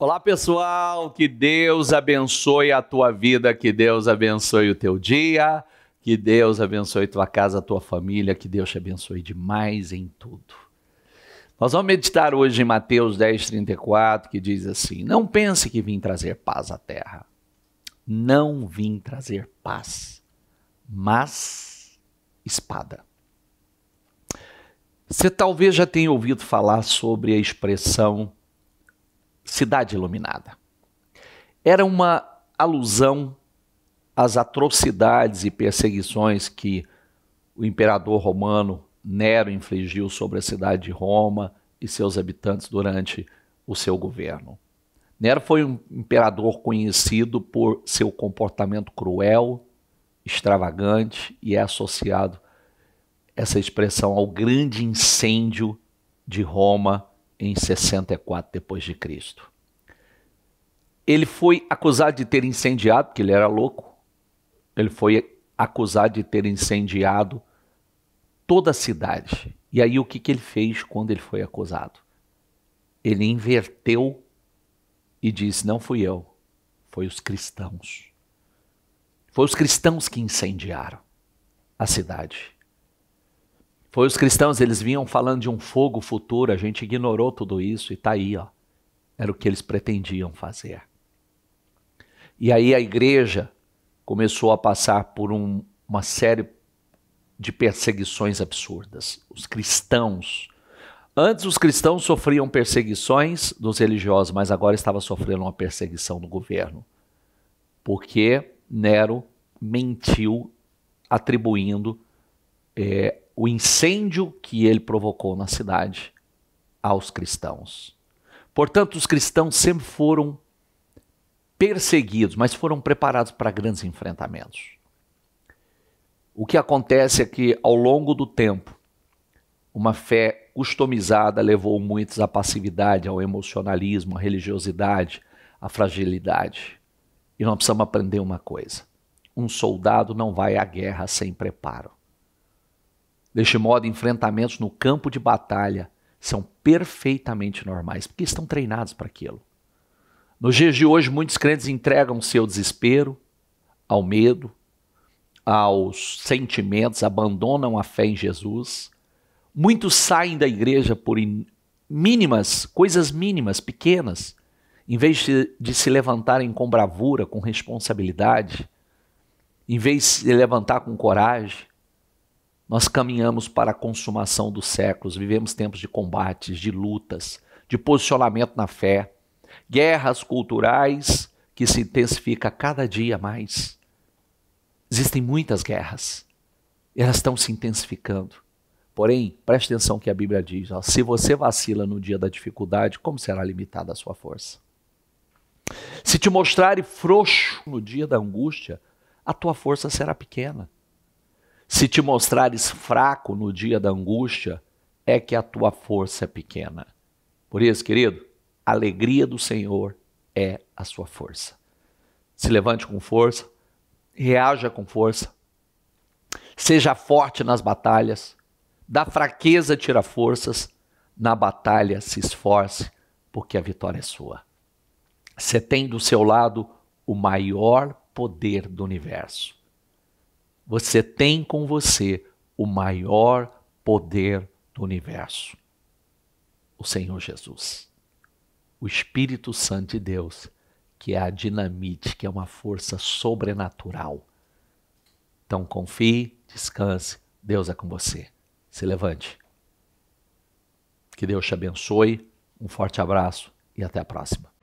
Olá, pessoal. Que Deus abençoe a tua vida, que Deus abençoe o teu dia, que Deus abençoe tua casa, tua família, que Deus te abençoe demais em tudo. Nós vamos meditar hoje em Mateus 10, 34, que diz assim: Não pense que vim trazer paz à terra. Não vim trazer paz, mas espada. Você talvez já tenha ouvido falar sobre a expressão Cidade Iluminada. Era uma alusão às atrocidades e perseguições que o imperador romano Nero infligiu sobre a cidade de Roma e seus habitantes durante o seu governo. Nero foi um imperador conhecido por seu comportamento cruel, extravagante e é associado essa expressão ao grande incêndio de Roma em 64 depois de Cristo. Ele foi acusado de ter incendiado, porque ele era louco. Ele foi acusado de ter incendiado toda a cidade. E aí o que, que ele fez quando ele foi acusado? Ele inverteu e disse: "Não fui eu, foi os cristãos. Foi os cristãos que incendiaram a cidade." Foi os cristãos, eles vinham falando de um fogo futuro, a gente ignorou tudo isso e está aí, ó. Era o que eles pretendiam fazer. E aí a igreja começou a passar por um, uma série de perseguições absurdas. Os cristãos. Antes os cristãos sofriam perseguições dos religiosos, mas agora estava sofrendo uma perseguição do governo. Porque Nero mentiu atribuindo é, o incêndio que ele provocou na cidade aos cristãos. Portanto, os cristãos sempre foram perseguidos, mas foram preparados para grandes enfrentamentos. O que acontece é que, ao longo do tempo, uma fé customizada levou muitos à passividade, ao emocionalismo, à religiosidade, à fragilidade. E nós precisamos aprender uma coisa: um soldado não vai à guerra sem preparo. Deste modo, enfrentamentos no campo de batalha são perfeitamente normais, porque estão treinados para aquilo. Nos dias de hoje, muitos crentes entregam seu desespero ao medo, aos sentimentos, abandonam a fé em Jesus. Muitos saem da igreja por mínimas, coisas mínimas, pequenas, em vez de, de se levantarem com bravura, com responsabilidade, em vez de se levantar com coragem, nós caminhamos para a consumação dos séculos, vivemos tempos de combates, de lutas, de posicionamento na fé, guerras culturais que se intensifica cada dia mais. Existem muitas guerras, elas estão se intensificando. Porém, preste atenção que a Bíblia diz: ó, se você vacila no dia da dificuldade, como será limitada a sua força? Se te mostrare frouxo no dia da angústia, a tua força será pequena. Se te mostrares fraco no dia da angústia, é que a tua força é pequena. Por isso, querido, a alegria do Senhor é a sua força. Se levante com força, reaja com força, seja forte nas batalhas, da fraqueza tira forças, na batalha se esforce, porque a vitória é sua. Você tem do seu lado o maior poder do universo você tem com você o maior poder do universo o Senhor Jesus. O Espírito Santo de Deus, que é a dinamite, que é uma força sobrenatural. Então confie, descanse, Deus é com você. Se levante. Que Deus te abençoe, um forte abraço e até a próxima.